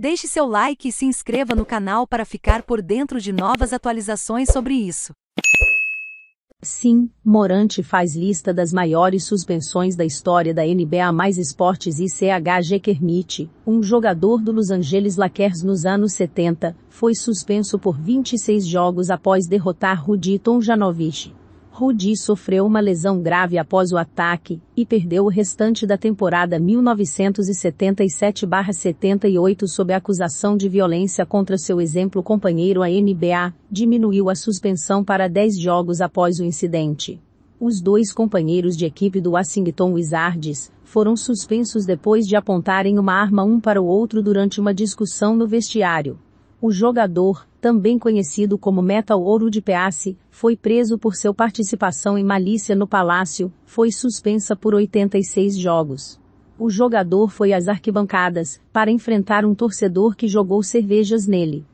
Deixe seu like e se inscreva no canal para ficar por dentro de novas atualizações sobre isso. Sim, Morante faz lista das maiores suspensões da história da NBA mais esportes e CHG Kermit, um jogador do Los Angeles Lakers nos anos 70, foi suspenso por 26 jogos após derrotar Rudy Tomjanovich. Rudy sofreu uma lesão grave após o ataque e perdeu o restante da temporada 1977-78 sob acusação de violência contra seu exemplo companheiro a NBA, diminuiu a suspensão para 10 jogos após o incidente. Os dois companheiros de equipe do Washington Wizards foram suspensos depois de apontarem uma arma um para o outro durante uma discussão no vestiário. O jogador, também conhecido como Metal Ouro de Pease, foi preso por seu participação em malícia no palácio, foi suspensa por 86 jogos. O jogador foi às arquibancadas para enfrentar um torcedor que jogou cervejas nele.